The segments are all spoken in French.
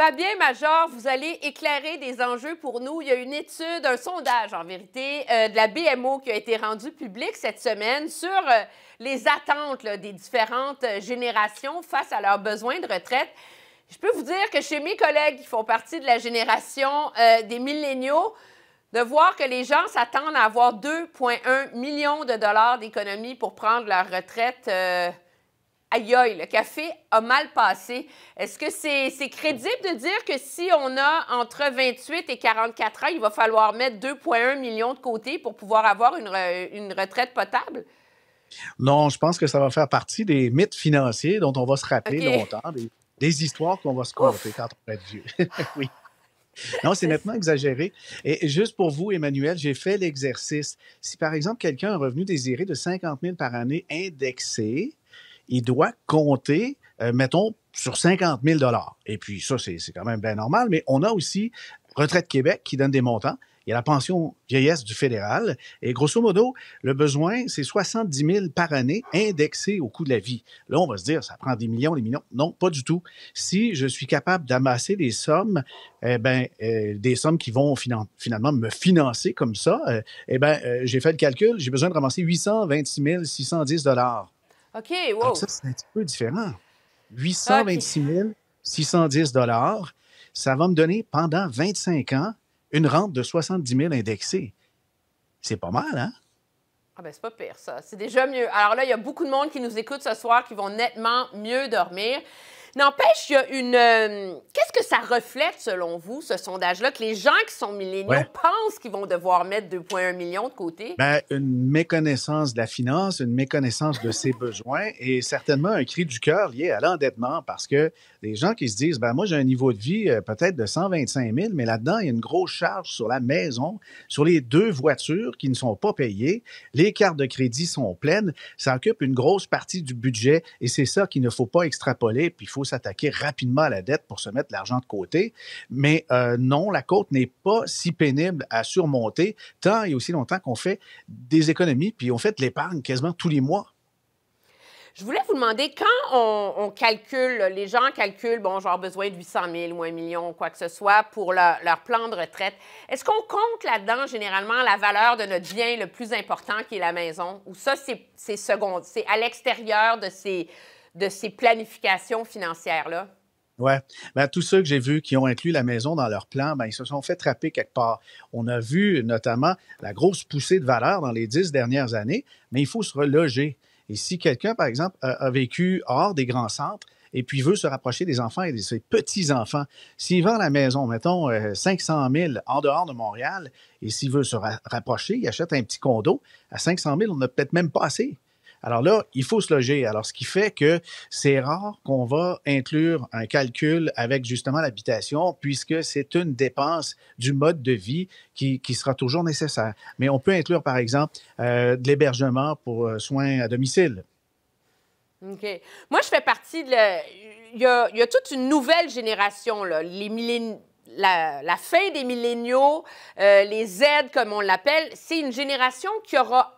Fabien Major, vous allez éclairer des enjeux pour nous. Il y a une étude, un sondage en vérité, euh, de la BMO qui a été rendu public cette semaine sur euh, les attentes des différentes euh, générations face à leurs besoins de retraite. Je peux vous dire que chez mes collègues qui font partie de la génération des milléniaux, de voir que les gens s'attendent à avoir 2,1 millions de dollars d'économies pour prendre leur retraite aïe aïe, le café a mal passé. Est-ce que c'est crédible de dire que si on a entre 28 et 44 ans, il va falloir mettre 2,1 millions de côté pour pouvoir avoir une, une retraite potable? Non, je pense que ça va faire partie des mythes financiers dont on va se rappeler longtemps, des, histoires qu'on va se compter quand on va être vieux. oui. Non, c'est nettement exagéré. Et juste pour vous, Emmanuel, j'ai fait l'exercice. Si par exemple quelqu'un a un revenu désiré de 50 000 par année indexé, il doit compter, euh, mettons, sur 50 000 Et puis ça, c'est quand même bien normal, mais on a aussi Retraite Québec qui donne des montants. Il y a la pension vieillesse du fédéral. Et grosso modo, le besoin, c'est 70 000 par année indexés au coût de la vie. Là, on va se dire, ça prend des millions, des millions. Non, pas du tout. Si je suis capable d'amasser des sommes, eh ben, euh, des sommes qui vont finalement me financer comme ça, euh, eh ben, j'ai fait le calcul, j'ai besoin de ramasser 826 610 OK, wow. ça, c'est un petit peu différent. 826 610 ça va me donner pendant 25 ans une rente de 70 000 indexée. C'est pas mal, hein? Ah ben c'est pas pire ça, c'est déjà mieux. Alors là, il y a beaucoup de monde qui nous écoute ce soir qui vont nettement mieux dormir. N'empêche, il y a une. Euh, qu'est-ce que ça reflète, selon vous, ce sondage-là, que les gens qui sont milléniaux pensent qu'ils vont devoir mettre 2,1 millions de côté? Ben, une méconnaissance de la finance, une méconnaissance de ses besoins et certainement un cri du cœur lié à l'endettement parce que les gens qui se disent, ben, moi, j'ai un niveau de vie euh, peut-être de 125 000, mais là-dedans, il y a une grosse charge sur la maison, sur les deux voitures qui ne sont pas payées, les cartes de crédit sont pleines, ça occupe une grosse partie du budget et c'est ça qu'il ne faut pas extrapoler, puis il faut s'attaquer rapidement à la dette pour se mettre l'argent de côté. Mais euh, non, la côte n'est pas si pénible à surmonter tant et aussi longtemps qu'on fait des économies, puis on fait de l'épargne quasiment tous les mois. Je voulais vous demander, quand on, calcule, les gens calculent, bon, genre besoin de 800 000 ou 1 million, ou quoi que ce soit, pour leur, leur plan de retraite, est-ce qu'on compte là-dedans généralement la valeur de notre bien le plus important qui est la maison? Ou ça, c'est second, c'est à l'extérieur de ces, de ces planifications financières-là? Oui. Ben, tous ceux que j'ai vus qui ont inclus la maison dans leur plan, ben, ils se sont fait trapper quelque part. On a vu notamment la grosse poussée de valeur dans les dix dernières années, mais il faut se reloger. Et si quelqu'un, par exemple, a, vécu hors des grands centres, et puis veut se rapprocher des enfants et de ses petits-enfants. S'il vend la maison, mettons, 500 euh, 000 en dehors de Montréal, et s'il veut se rapprocher, il achète un petit condo, à 500 000, on n'a peut-être même pas assez. Alors là, il faut se loger. Alors, ce qui fait que c'est rare qu'on va inclure un calcul avec justement l'habitation, puisque c'est une dépense du mode de vie qui, qui, sera toujours nécessaire. Mais on peut inclure, par exemple, euh, de l'hébergement pour euh, soins à domicile. OK. Moi, je fais partie de... Il, y a, toute une nouvelle génération, là, les La, fin des milléniaux, euh, les Z comme on l'appelle, c'est une génération qui aura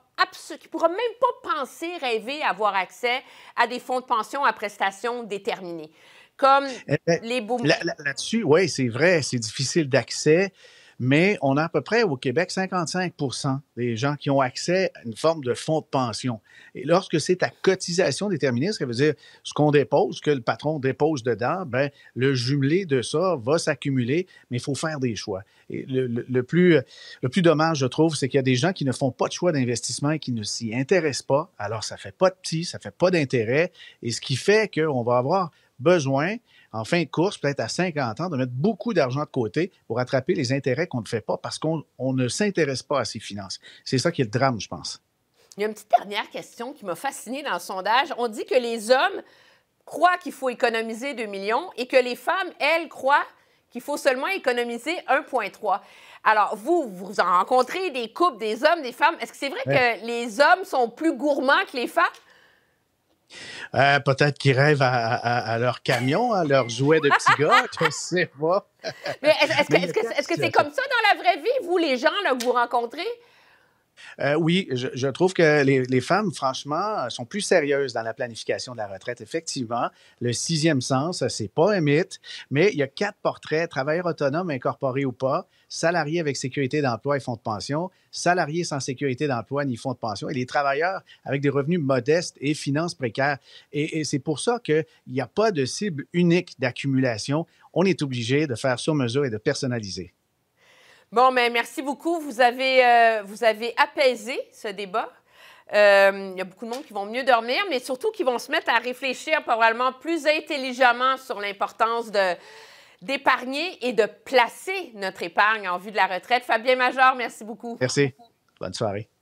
qui pourra même pas penser, rêver avoir accès à des fonds de pension à prestations déterminées, comme eh ben, les boomers. Là-dessus, ouais, oui, c'est vrai, c'est difficile d'accès mais on a à peu près au Québec 55 des gens qui ont accès à une forme de fonds de pension. Et lorsque c'est à cotisation déterminée, ce qui veut dire ce qu'on dépose, ce que le patron dépose dedans, ben, le jumelé de ça va s'accumuler, mais il faut faire des choix. Et le, plus, dommage, je trouve, c'est qu'il y a des gens qui ne font pas de choix d'investissement et qui ne s'y intéressent pas. Alors, ça ne fait pas de petit, ça ne fait pas d'intérêt. Et ce qui fait qu'on va avoir besoin, en fin de course, peut-être à 50 ans, de mettre beaucoup d'argent de côté pour attraper les intérêts qu'on ne fait pas parce qu'on ne s'intéresse pas à ses finances. C'est ça qui est le drame, je pense. Il y a une petite dernière question qui m'a fascinée dans le sondage. On dit que les hommes croient qu'il faut économiser 2 millions et que les femmes, elles, croient qu'il faut seulement économiser 1,3. Alors, vous, vous en rencontrez des couples, des hommes, des femmes. Est-ce que c'est vrai que les hommes sont plus gourmands que les femmes? Euh, peut-être qu'ils rêvent à, leur camion, à leur jouet de petit gars, je sais pas. Mais est-ce que c'est comme ça dans la vraie vie, vous, les gens là, que vous rencontrez? Euh, oui, je, trouve que les, femmes, franchement, sont plus sérieuses dans la planification de la retraite. Effectivement, le sixième sens, c'est pas un mythe, mais il y a quatre portraits travailleurs autonomes incorporés ou pas, salariés avec sécurité d'emploi et fonds de pension, salariés sans sécurité d'emploi ni fonds de pension, et les travailleurs avec des revenus modestes et finances précaires. Et, et c'est pour ça qu'il n'y a pas de cible unique d'accumulation. On est obligé de faire sur mesure et de personnaliser. Bon, mais merci beaucoup. Vous avez, euh, vous avez apaisé ce débat. Euh, il y a beaucoup de monde qui vont mieux dormir, mais surtout qui vont se mettre à réfléchir probablement plus intelligemment sur l'importance de d'épargner et de placer notre épargne en vue de la retraite. Fabien Major, merci beaucoup. Merci. Bonne soirée.